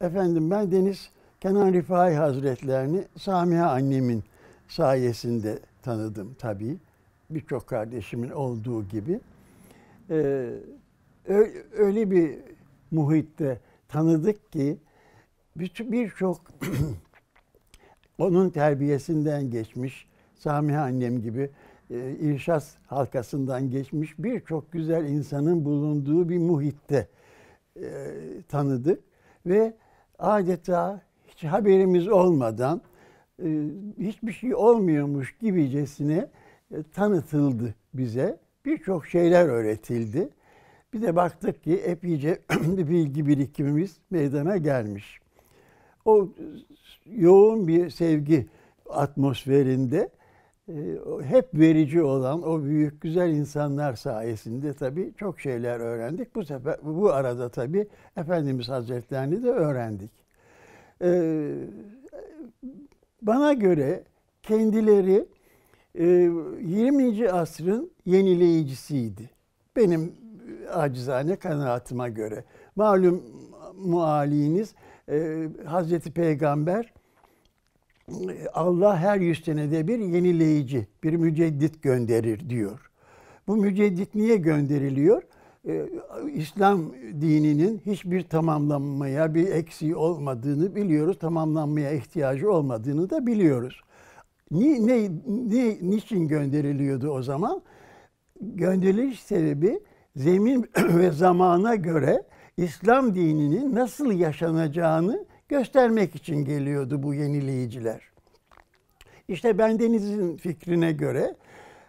Efendim ben Deniz Kenan Rifai Hazretlerini Samiha annemin sayesinde tanıdım tabii. Birçok kardeşimin olduğu gibi. Ee, öyle bir muhitte tanıdık ki birçok onun terbiyesinden geçmiş, Samiha annem gibi e, irşas halkasından geçmiş birçok güzel insanın bulunduğu bir muhitte e, tanıdık ve adeta hiç haberimiz olmadan e, hiçbir şey olmuyormuş gibicesine e, tanıtıldı bize. Birçok şeyler öğretildi. Bir de baktık ki epeyce bir bilgi birikimimiz meydana gelmiş. O yoğun bir sevgi atmosferinde ee, hep verici olan o büyük güzel insanlar sayesinde tabii çok şeyler öğrendik. Bu sefer bu arada tabii Efendimiz Hazretlerini de öğrendik. Ee, bana göre kendileri 20. E, asrın yenileyicisiydi. Benim acizane kanaatıma göre. Malum mualiniz e, Hazreti Peygamber Allah her yüz senede bir yenileyici, bir müceddit gönderir diyor. Bu müceddit niye gönderiliyor? Ee, İslam dininin hiçbir tamamlanmaya bir eksiği olmadığını biliyoruz. Tamamlanmaya ihtiyacı olmadığını da biliyoruz. Ni, ne, ni, niçin gönderiliyordu o zaman? Gönderiliş sebebi zemin ve zamana göre İslam dininin nasıl yaşanacağını göstermek için geliyordu bu yenileyiciler. İşte Bendeniz'in fikrine göre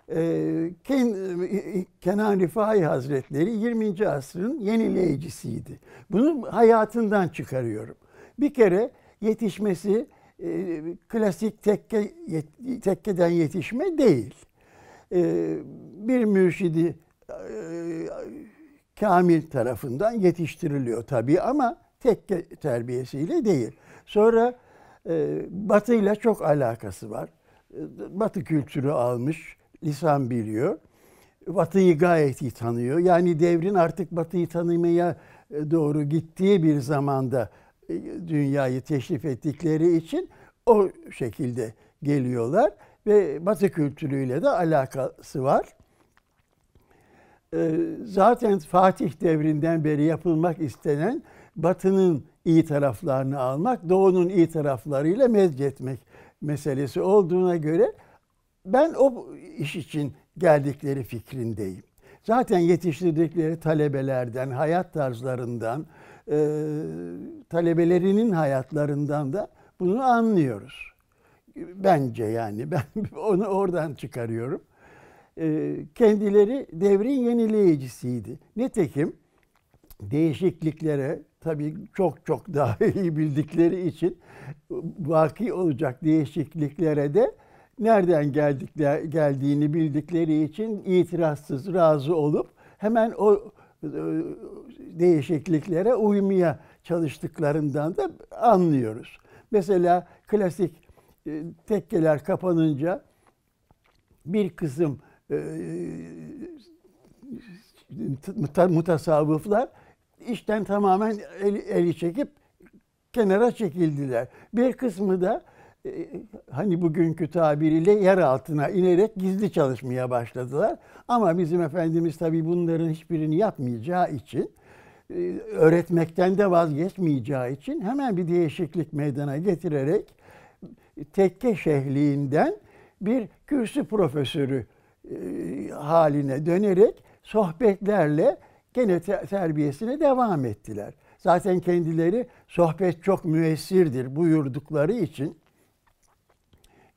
e, e, Kenan Rifai Hazretleri 20. asrın yenileyicisiydi. Bunu hayatından çıkarıyorum. Bir kere yetişmesi e, klasik tekke, tekkeden yetişme değil. Bir mürşidi kamil tarafından yetiştiriliyor tabii ama tek terbiyesiyle değil. Sonra e, Batı ile çok alakası var. Batı kültürü almış, lisan biliyor. Batı'yı gayet iyi tanıyor. Yani devrin artık Batı'yı tanımaya e, doğru gittiği bir zamanda e, dünyayı teşrif ettikleri için o şekilde geliyorlar ve Batı kültürüyle de alakası var. E, zaten Fatih devrinden beri yapılmak istenen Batı'nın iyi taraflarını almak, Doğu'nun iyi taraflarıyla mezcetmek meselesi olduğuna göre ben o iş için geldikleri fikrindeyim. Zaten yetiştirdikleri talebelerden, hayat tarzlarından, e, talebelerinin hayatlarından da bunu anlıyoruz. Bence yani ben onu oradan çıkarıyorum. E, kendileri devrin yenileyicisiydi. Nitekim değişikliklere, tabii çok çok daha iyi bildikleri için vaki olacak değişikliklere de nereden geldikler, geldiğini bildikleri için itirazsız razı olup hemen o e, değişikliklere uymaya çalıştıklarından da anlıyoruz. Mesela klasik e, tekkeler kapanınca bir kısım e, mutasavvıflar işten tamamen eli, eli çekip kenara çekildiler. Bir kısmı da e, hani bugünkü tabiriyle yer altına inerek gizli çalışmaya başladılar. Ama bizim Efendimiz tabi bunların hiçbirini yapmayacağı için, e, öğretmekten de vazgeçmeyeceği için hemen bir değişiklik meydana getirerek e, tekke şehliğinden bir kürsü profesörü haline dönerek sohbetlerle gene terbiyesine devam ettiler. Zaten kendileri sohbet çok müessirdir buyurdukları için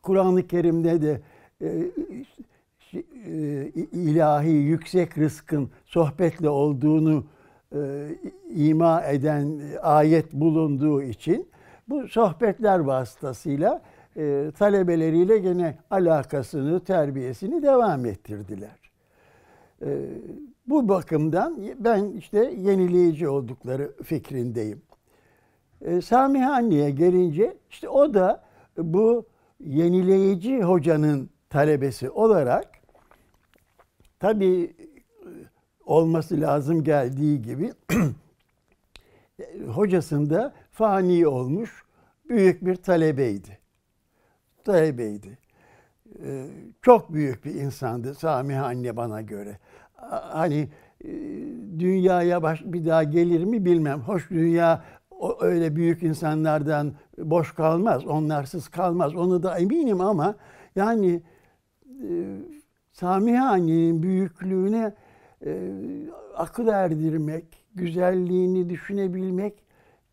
Kur'an-ı Kerim'de de e, şey, e ilahi yüksek rızkın sohbetle olduğunu e, ima eden ayet bulunduğu için bu sohbetler vasıtasıyla e, talebeleriyle gene alakasını, terbiyesini devam ettirdiler. E, bu bakımdan ben işte yenileyici oldukları fikrindeyim. E, Sami Hanni'ye gelince işte o da bu yenileyici hocanın talebesi olarak tabi e, olması lazım geldiği gibi hocasında fani olmuş büyük bir talebeydi. Talebeydi. E, çok büyük bir insandı Sami Anne bana göre hani e, dünyaya baş, bir daha gelir mi bilmem. Hoş dünya öyle büyük insanlardan boş kalmaz, onlarsız kalmaz. Onu da eminim ama yani e, Sami Hani'nin büyüklüğüne e, akıl erdirmek, güzelliğini düşünebilmek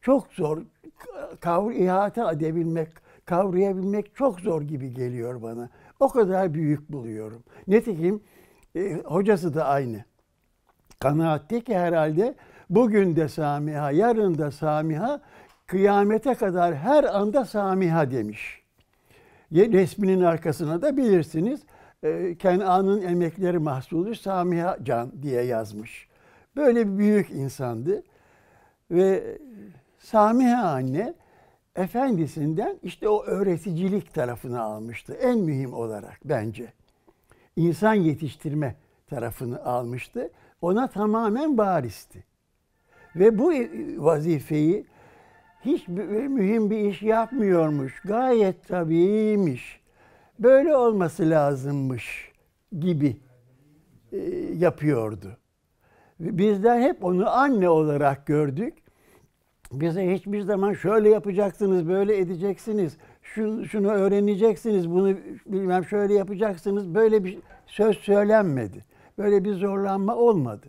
çok zor. Kavr ihate edebilmek, kavrayabilmek çok zor gibi geliyor bana. O kadar büyük buluyorum. Nitekim e, hocası da aynı. Kanaatte ki herhalde bugün de Samiha, yarın da Samiha, kıyamete kadar her anda Samiha demiş. Resminin arkasına da bilirsiniz. E, Kenan'ın emekleri mahsulü Samiha Can diye yazmış. Böyle bir büyük insandı. Ve Samiha anne efendisinden işte o öğreticilik tarafını almıştı en mühim olarak bence insan yetiştirme tarafını almıştı. Ona tamamen varisti. Ve bu e, vazifeyi hiç e, mühim bir iş yapmıyormuş. Gayet tabiiymiş, Böyle olması lazımmış gibi e, yapıyordu. Bizler hep onu anne olarak gördük. Bize hiçbir zaman şöyle yapacaksınız, böyle edeceksiniz, şu, şunu öğreneceksiniz, bunu bilmem şöyle yapacaksınız. Böyle bir söz söylenmedi. Böyle bir zorlanma olmadı.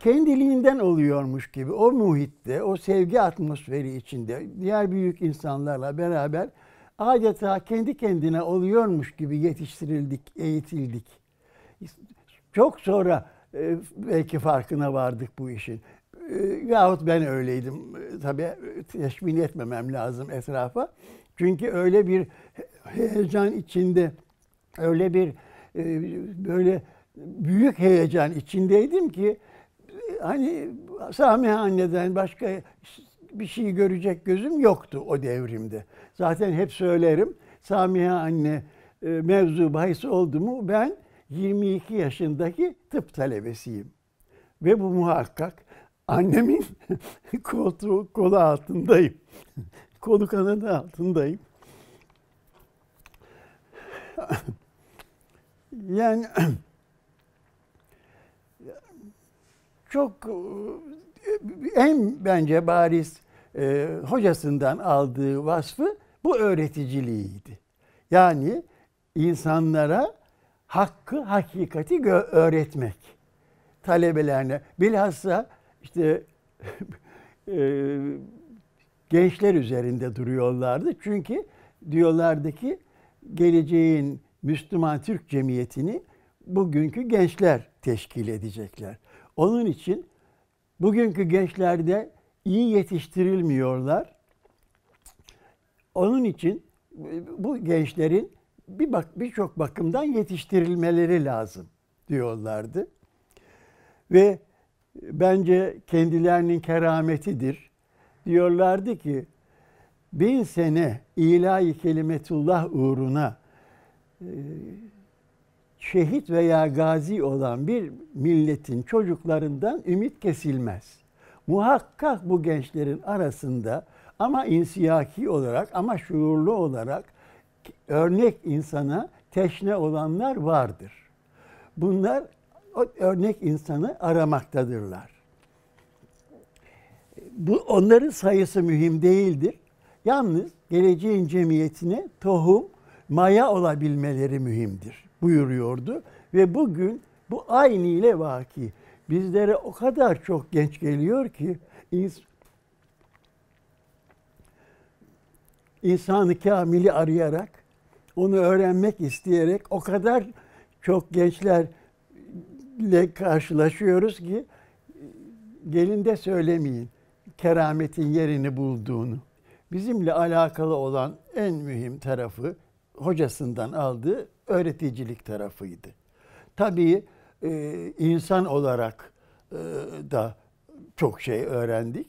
Kendiliğinden oluyormuş gibi o muhitte, o sevgi atmosferi içinde diğer büyük insanlarla beraber adeta kendi kendine oluyormuş gibi yetiştirildik, eğitildik. Çok sonra e, belki farkına vardık bu işin. Ee, yahut ben öyleydim. Ee, tabii e, teşmin etmemem lazım etrafa. Çünkü öyle bir heyecan içinde, öyle bir e, böyle büyük heyecan içindeydim ki e, hani Sami Anne'den başka bir şey görecek gözüm yoktu o devrimde. Zaten hep söylerim. Samiha Anne mevzu bahis oldu mu ben 22 yaşındaki tıp talebesiyim. Ve bu muhakkak annemin koltuğu kolu altındayım. Kolu kanadı altındayım. yani çok e, en bence bariz e, hocasından aldığı vasfı bu öğreticiliğiydi. Yani insanlara hakkı, hakikati öğretmek. Talebelerine bilhassa işte e, gençler üzerinde duruyorlardı. Çünkü diyorlardı ki geleceğin Müslüman Türk cemiyetini bugünkü gençler teşkil edecekler. Onun için bugünkü gençlerde iyi yetiştirilmiyorlar. Onun için bu gençlerin bir bak birçok bakımdan yetiştirilmeleri lazım diyorlardı. Ve bence kendilerinin kerametidir. Diyorlardı ki bin sene ilahi kelimetullah uğruna e, şehit veya gazi olan bir milletin çocuklarından ümit kesilmez. Muhakkak bu gençlerin arasında ama insiyaki olarak ama şuurlu olarak örnek insana teşne olanlar vardır. Bunlar örnek insanı aramaktadırlar. Bu onların sayısı mühim değildir. Yalnız geleceğin cemiyetine tohum, maya olabilmeleri mühimdir buyuruyordu ve bugün bu aynı ile vaki bizlere o kadar çok genç geliyor ki insanı kamili arayarak onu öğrenmek isteyerek o kadar çok gençler ile karşılaşıyoruz ki gelin de söylemeyin kerametin yerini bulduğunu. Bizimle alakalı olan en mühim tarafı hocasından aldığı öğreticilik tarafıydı. Tabii e, insan olarak e, da çok şey öğrendik.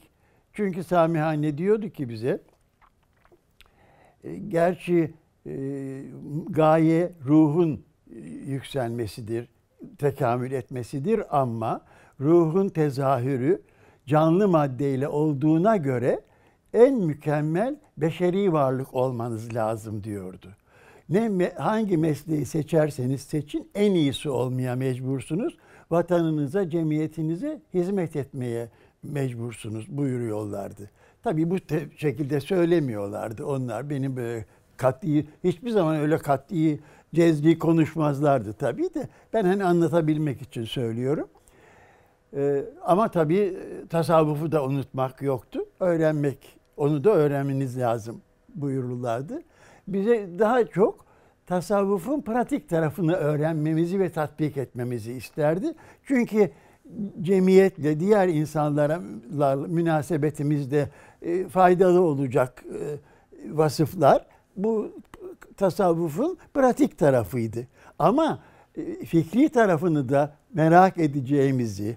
Çünkü Samihane diyordu ki bize, e, gerçi gaye ruhun yükselmesidir, tekamül etmesidir ama ruhun tezahürü canlı maddeyle olduğuna göre en mükemmel beşeri varlık olmanız lazım diyordu. Ne hangi mesleği seçerseniz seçin en iyisi olmaya mecbursunuz. Vatanınıza, cemiyetinize hizmet etmeye mecbursunuz buyuruyorlardı. Tabii bu şekilde söylemiyorlardı onlar. Benim böyle kat'i hiçbir zaman öyle kat'i cezbi konuşmazlardı tabii de. Ben hani anlatabilmek için söylüyorum. Ee, ama tabii e, tasavvufu da unutmak yoktu. Öğrenmek, onu da öğrenmeniz lazım buyururlardı. Bize daha çok tasavvufun pratik tarafını öğrenmemizi ve tatbik etmemizi isterdi. Çünkü cemiyetle, diğer insanlara münasebetimizde e, faydalı olacak e, vasıflar bu tasavvufun pratik tarafıydı. Ama e, fikri tarafını da merak edeceğimizi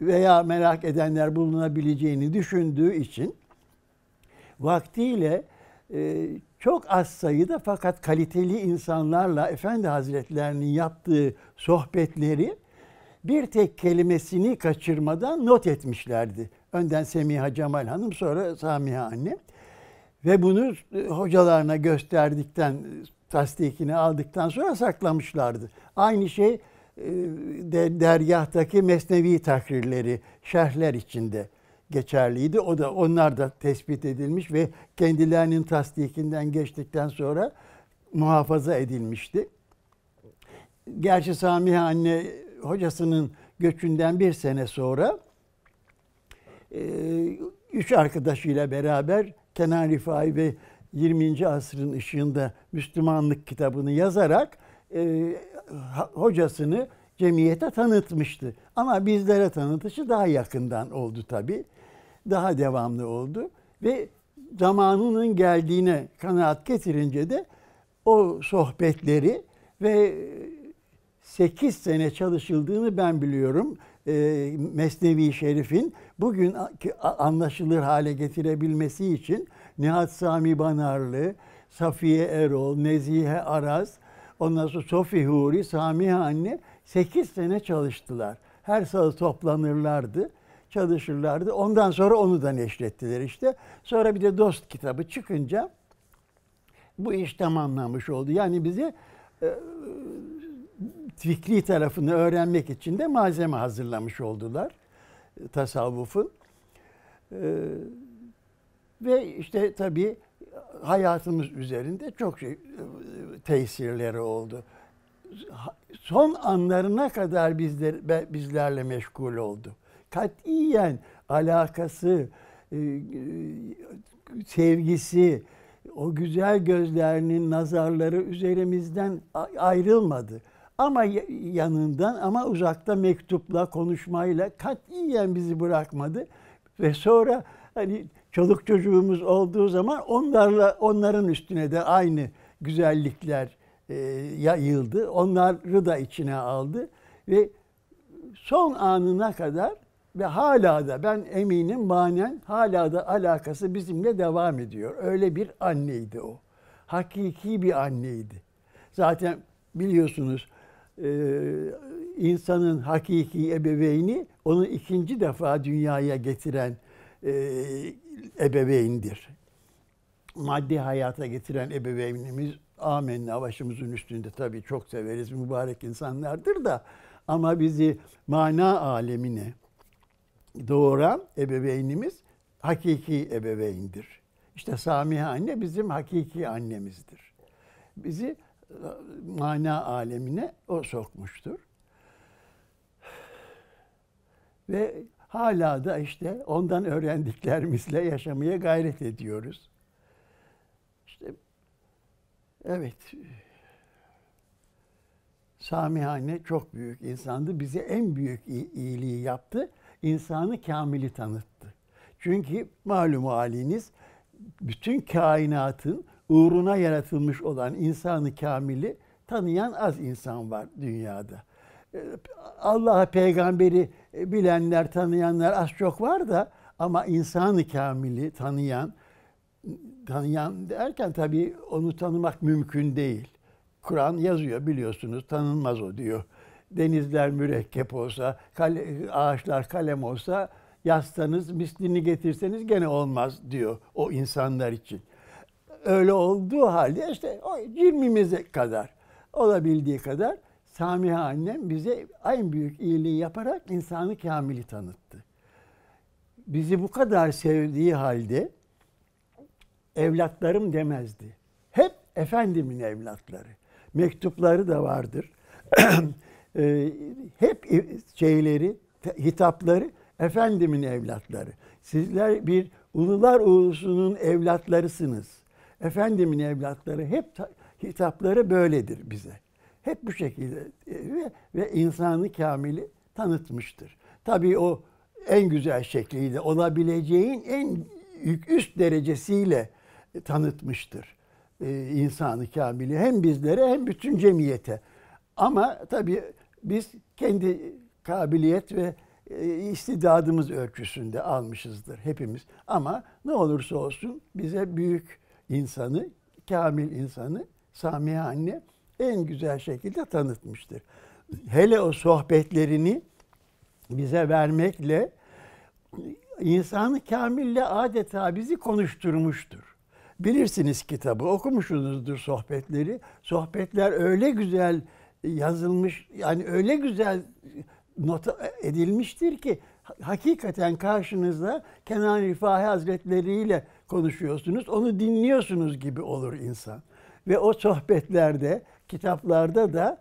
veya merak edenler bulunabileceğini düşündüğü için vaktiyle e, çok az sayıda fakat kaliteli insanlarla Efendi Hazretlerinin yaptığı sohbetleri bir tek kelimesini kaçırmadan not etmişlerdi. Önden Semiha Cemal Hanım, sonra Samiha Anne. Ve bunu e, hocalarına gösterdikten, e, tasdikini aldıktan sonra saklamışlardı. Aynı şey e, de, dergahtaki mesnevi takrirleri, şerhler içinde geçerliydi. O da onlar da tespit edilmiş ve kendilerinin tasdikinden geçtikten sonra muhafaza edilmişti. Gerçi Samiha anne hocasının göçünden bir sene sonra üç arkadaşıyla beraber Kenan Rifai ve 20. asrın ışığında Müslümanlık kitabını yazarak e, hocasını cemiyete tanıtmıştı. Ama bizlere tanıtışı daha yakından oldu tabii. Daha devamlı oldu ve zamanının geldiğine kanaat getirince de o sohbetleri ve 8 e, sene çalışıldığını ben biliyorum e, Mesnevi Şerif'in bugün anlaşılır hale getirebilmesi için Nihat Sami Banarlı, Safiye Erol, Nezihe Aras, ondan sonra Sofi Huri, Sami Anne 8 sene çalıştılar. Her salı toplanırlardı, çalışırlardı. Ondan sonra onu da neşrettiler işte. Sonra bir de Dost kitabı çıkınca bu iş tamamlanmış oldu. Yani bize e, fikri tarafını öğrenmek için de malzeme hazırlamış oldular e, tasavvufun. Ee, ve işte tabii hayatımız üzerinde çok şey, e, tesirleri oldu. Son anlarına kadar bizler, bizlerle meşgul oldu. Katiyen alakası, e, sevgisi, o güzel gözlerinin nazarları üzerimizden ayrılmadı. Ama yanından ama uzakta mektupla, konuşmayla katiyen bizi bırakmadı. Ve sonra hani çoluk çocuğumuz olduğu zaman onlarla onların üstüne de aynı güzellikler e, yayıldı. Onları da içine aldı ve son anına kadar ve hala da ben eminim manen hala da alakası bizimle devam ediyor. Öyle bir anneydi o. Hakiki bir anneydi. Zaten biliyorsunuz e, insanın hakiki ebeveyni onu ikinci defa dünyaya getiren e, ebeveyndir. Maddi hayata getiren ebeveynimiz amenna başımızın üstünde tabii çok severiz, mübarek insanlardır da ama bizi mana alemine doğuran ebeveynimiz hakiki ebeveyndir. İşte Samiha anne bizim hakiki annemizdir. Bizi mana alemine o sokmuştur. Ve hala da işte ondan öğrendiklerimizle yaşamaya gayret ediyoruz. İşte evet Samihane çok büyük insandı. Bize en büyük iyiliği yaptı. İnsanı kamili tanıttı. Çünkü malum haliniz bütün kainatın uğruna yaratılmış olan insanı kamili tanıyan az insan var dünyada. E, Allah'a peygamberi e, bilenler, tanıyanlar az çok var da ama insanı kamili tanıyan tanıyan derken tabii onu tanımak mümkün değil. Kur'an yazıyor biliyorsunuz tanınmaz o diyor. Denizler mürekkep olsa, kale, ağaçlar kalem olsa yazsanız mislini getirseniz gene olmaz diyor o insanlar için. Öyle olduğu halde işte o 20'mize kadar olabildiği kadar Samiha annem bize en büyük iyiliği yaparak insanı kamili tanıttı. Bizi bu kadar sevdiği halde evlatlarım demezdi. Hep efendimin evlatları. Mektupları da vardır. Ee, hep şeyleri, hitapları efendimin evlatları. Sizler bir ulular ulusunun evlatlarısınız. Efendimin evlatları hep hitapları böyledir bize. Hep bu şekilde e, ve, ve insanı kamili tanıtmıştır. Tabii o en güzel şekliyle olabileceğin en üst derecesiyle e, tanıtmıştır e, insanı kamili hem bizlere hem bütün cemiyete. Ama tabii biz kendi kabiliyet ve istidadımız ölçüsünde almışızdır hepimiz. Ama ne olursa olsun bize büyük insanı, kamil insanı Samiye anne en güzel şekilde tanıtmıştır. Hele o sohbetlerini bize vermekle insanı kamille adeta bizi konuşturmuştur. Bilirsiniz kitabı, okumuşsunuzdur sohbetleri. Sohbetler öyle güzel yazılmış, yani öyle güzel not edilmiştir ki hakikaten karşınızda Kenan Rifahi Hazretleri ile konuşuyorsunuz, onu dinliyorsunuz gibi olur insan. Ve o sohbetlerde, kitaplarda da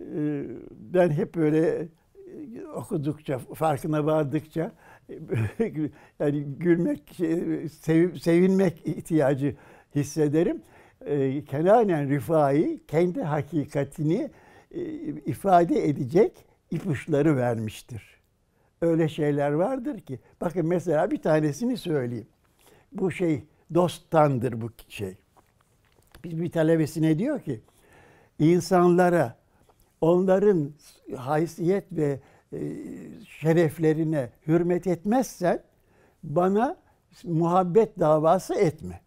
e, ben hep böyle e, okudukça, farkına vardıkça yani gülmek, şey, sevinmek ihtiyacı hissederim. E, kenanen Rifai kendi hakikatini ifade edecek ipuçları vermiştir. Öyle şeyler vardır ki. Bakın mesela bir tanesini söyleyeyim bu şey dosttandır bu şey. Biz bir talebesine diyor ki insanlara onların haysiyet ve e, şereflerine hürmet etmezsen bana muhabbet davası etme.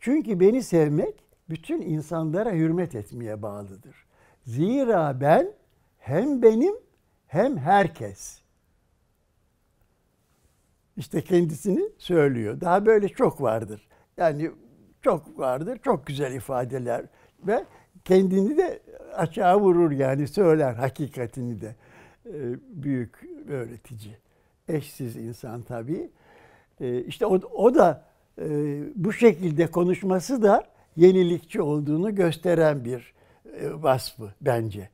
Çünkü beni sevmek bütün insanlara hürmet etmeye bağlıdır. Zira ben hem benim hem herkes işte kendisini söylüyor. Daha böyle çok vardır. Yani çok vardır, çok güzel ifadeler ve kendini de açığa vurur yani söyler hakikatini de ee, büyük öğretici. Eşsiz insan tabii. Ee, işte o, o da e, bu şekilde konuşması da yenilikçi olduğunu gösteren bir e, vasfı bence.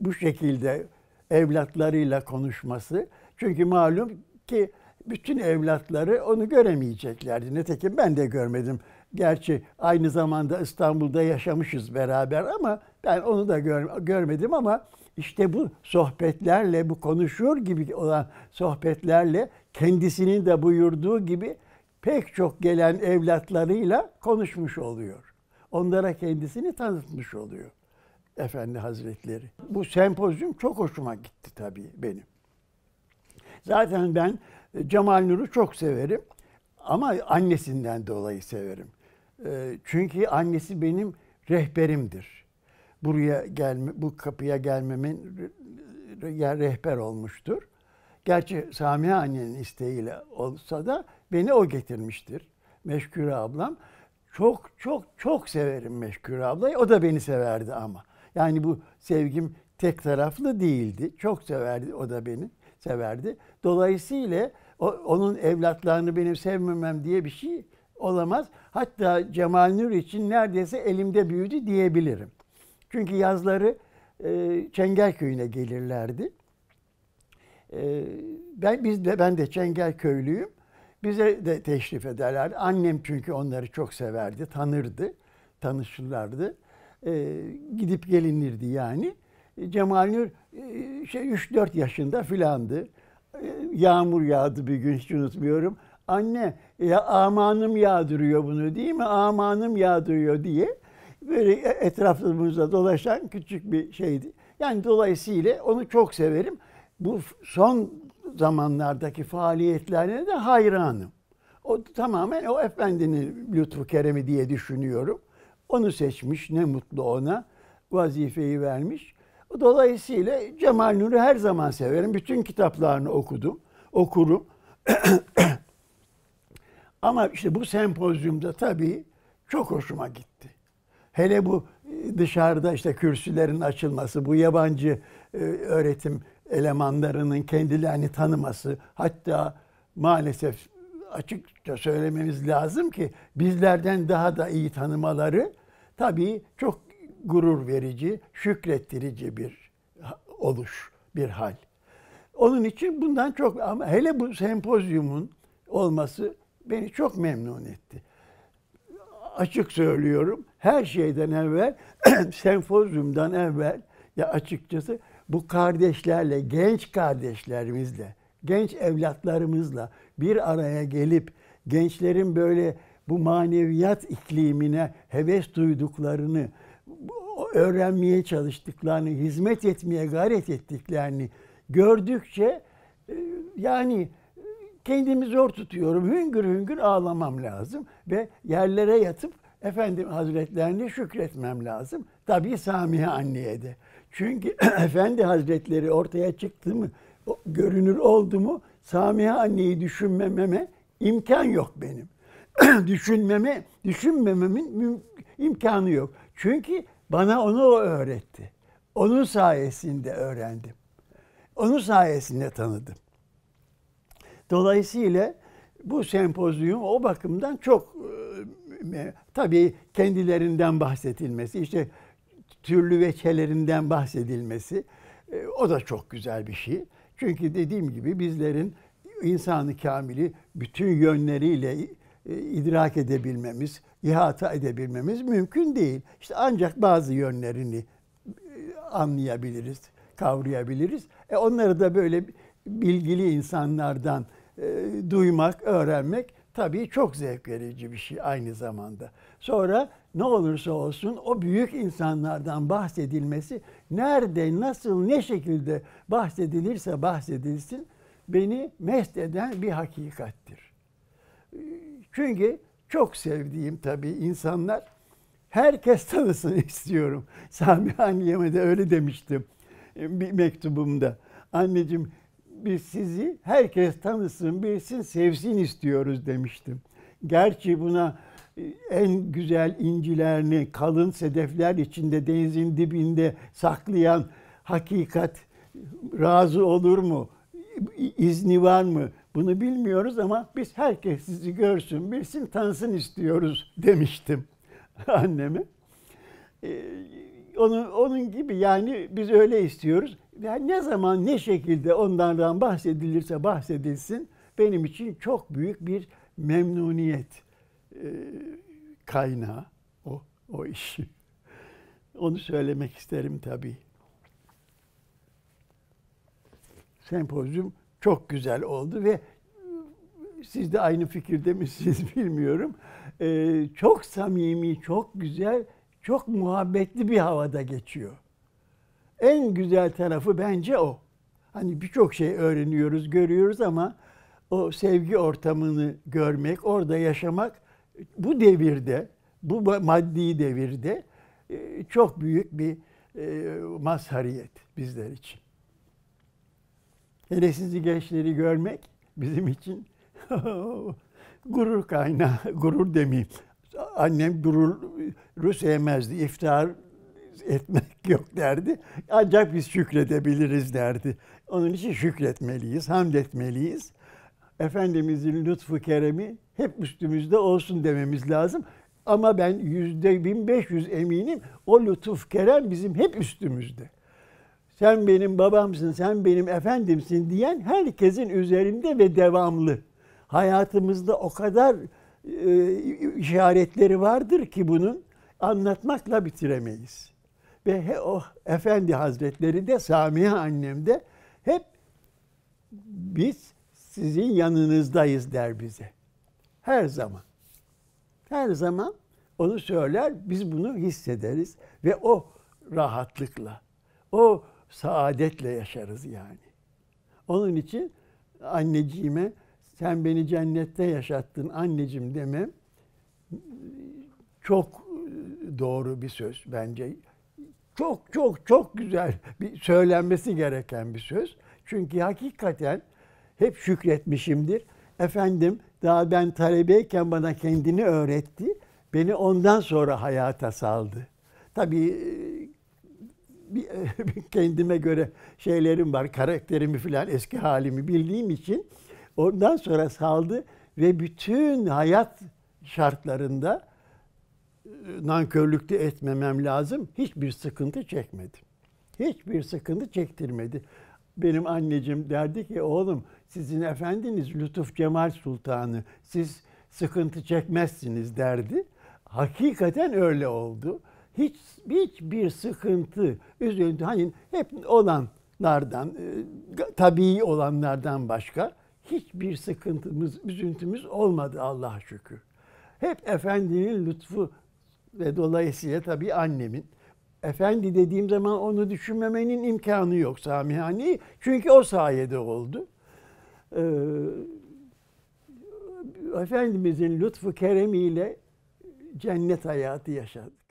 Bu şekilde evlatlarıyla konuşması. Çünkü malum ki bütün evlatları onu göremeyeceklerdi. Nitekim ben de görmedim. Gerçi aynı zamanda İstanbul'da yaşamışız beraber ama ben onu da gör, görmedim ama işte bu sohbetlerle, bu konuşur gibi olan sohbetlerle kendisinin de buyurduğu gibi pek çok gelen evlatlarıyla konuşmuş oluyor. Onlara kendisini tanıtmış oluyor Efendi Hazretleri. Bu sempozyum çok hoşuma gitti tabii benim. Zaten ben Cemal Nur'u çok severim ama annesinden dolayı severim. Ee, çünkü annesi benim rehberimdir. Buraya gelme, bu kapıya gelmemin rehber olmuştur. Gerçi Samiye annenin isteğiyle olsa da beni o getirmiştir. Meşkure ablam. Çok çok çok severim Meşkure ablayı. O da beni severdi ama. Yani bu sevgim tek taraflı değildi. Çok severdi o da beni severdi. Dolayısıyla o, onun evlatlarını benim sevmemem diye bir şey olamaz. Hatta Cemal Nur için neredeyse elimde büyüdü diyebilirim. Çünkü yazları e, Çengelköy'üne gelirlerdi. E, ben biz de ben de Çengelköylüyüm. Bize de teşrif ederlerdi. Annem çünkü onları çok severdi, tanırdı, tanışırlardı. E, gidip gelinirdi yani. Cemal Nur e, şey 3-4 yaşında filandı. E, yağmur yağdı bir gün hiç unutmuyorum. Anne ya e, amanım yağdırıyor bunu değil mi? Amanım yağdırıyor diye böyle etrafımızda dolaşan küçük bir şeydi. Yani dolayısıyla onu çok severim. Bu son zamanlardaki faaliyetlerine de hayranım. O tamamen o efendinin lütfu keremi diye düşünüyorum. Onu seçmiş, ne mutlu ona. Vazifeyi vermiş. Dolayısıyla Cemal Nur'u her zaman severim. Bütün kitaplarını okudum, okurum. Ama işte bu sempozyumda tabii çok hoşuma gitti. Hele bu e, dışarıda işte kürsülerin açılması, bu yabancı e, öğretim elemanlarının kendilerini tanıması, hatta maalesef açıkça söylememiz lazım ki bizlerden daha da iyi tanımaları tabii çok gurur verici, şükrettirici bir oluş, bir hal. Onun için bundan çok ama hele bu sempozyumun olması beni çok memnun etti. Açık söylüyorum, her şeyden evvel, sempozyumdan evvel ya açıkçası bu kardeşlerle, genç kardeşlerimizle, genç evlatlarımızla bir araya gelip gençlerin böyle bu maneviyat iklimine heves duyduklarını, öğrenmeye çalıştıklarını, hizmet etmeye gayret ettiklerini gördükçe e, yani kendimi zor tutuyorum. Hüngür hüngür ağlamam lazım ve yerlere yatıp efendim hazretlerine şükretmem lazım. Tabii Samiye anneye de. Çünkü efendi hazretleri ortaya çıktı mı, görünür oldu mu Samiye anneyi düşünmememe imkan yok benim. Düşünmeme, düşünmememin imkanı yok. Çünkü bana onu o öğretti. Onun sayesinde öğrendim. Onun sayesinde tanıdım. Dolayısıyla bu sempozyum o bakımdan çok e, tabii kendilerinden bahsedilmesi, işte türlü veçelerinden bahsedilmesi e, o da çok güzel bir şey. Çünkü dediğim gibi bizlerin insanı kamili bütün yönleriyle e, idrak edebilmemiz, ihata edebilmemiz mümkün değil. İşte ancak bazı yönlerini e, anlayabiliriz, kavrayabiliriz. E onları da böyle bilgili insanlardan e, duymak, öğrenmek tabii çok zevk verici bir şey aynı zamanda. Sonra ne olursa olsun o büyük insanlardan bahsedilmesi nerede, nasıl, ne şekilde bahsedilirse bahsedilsin beni mest eden bir hakikattir. E, çünkü çok sevdiğim tabii insanlar. Herkes tanısın istiyorum. Sami anneme de öyle demiştim e, bir mektubumda. Anneciğim biz sizi herkes tanısın, bilsin, sevsin istiyoruz demiştim. Gerçi buna e, en güzel incilerini kalın sedefler içinde denizin dibinde saklayan hakikat e, razı olur mu? İzni var mı? Bunu bilmiyoruz ama biz herkes sizi görsün, bilsin, tansın istiyoruz demiştim anneme. Ee, onun, onun gibi yani biz öyle istiyoruz. Yani ne zaman ne şekilde onlardan bahsedilirse bahsedilsin benim için çok büyük bir memnuniyet e, kaynağı o, o işi. Onu söylemek isterim tabii. Sempozyum çok güzel oldu ve e, siz de aynı fikirde misiniz bilmiyorum. Ee, çok samimi, çok güzel, çok muhabbetli bir havada geçiyor. En güzel tarafı bence o. Hani birçok şey öğreniyoruz, görüyoruz ama o sevgi ortamını görmek, orada yaşamak bu devirde, bu maddi devirde e, çok büyük bir e, mazhariyet bizler için. Hele sizi gençleri görmek bizim için gurur kaynağı, gurur demeyeyim. Annem gurur gururu sevmezdi, iftar etmek yok derdi. Ancak biz şükredebiliriz derdi. Onun için şükretmeliyiz, hamd etmeliyiz. Efendimizin lütfu keremi hep üstümüzde olsun dememiz lazım. Ama ben yüzde bin beş yüz eminim o lütuf kerem bizim hep üstümüzde sen benim babamsın, sen benim efendimsin diyen herkesin üzerinde ve devamlı. Hayatımızda o kadar e, işaretleri vardır ki bunun anlatmakla bitiremeyiz. Ve he, o efendi hazretleri de Samiye annem de hep biz sizin yanınızdayız der bize. Her zaman. Her zaman onu söyler, biz bunu hissederiz ve o rahatlıkla, o saadetle yaşarız yani. Onun için anneciğime sen beni cennette yaşattın anneciğim demem çok doğru bir söz bence. Çok çok çok güzel bir söylenmesi gereken bir söz. Çünkü hakikaten hep şükretmişimdir. Efendim daha ben talebeyken bana kendini öğretti. Beni ondan sonra hayata saldı. Tabii e, bir, kendime göre şeylerim var. Karakterimi filan eski halimi bildiğim için ondan sonra saldı ve bütün hayat şartlarında e, nankörlük de etmemem lazım. Hiçbir sıkıntı çekmedim. Hiçbir sıkıntı çektirmedi. Benim anneciğim derdi ki oğlum sizin efendiniz Lütuf Cemal Sultanı. Siz sıkıntı çekmezsiniz derdi. Hakikaten öyle oldu hiç hiçbir sıkıntı, üzüntü hani hep olanlardan, e, tabii olanlardan başka hiçbir sıkıntımız, üzüntümüz olmadı Allah'a şükür. Hep Efendinin lütfu ve dolayısıyla tabii annemin. Efendi dediğim zaman onu düşünmemenin imkanı yok Samihani. Çünkü o sayede oldu. Ee, Efendimizin lütfu keremiyle cennet hayatı yaşadık.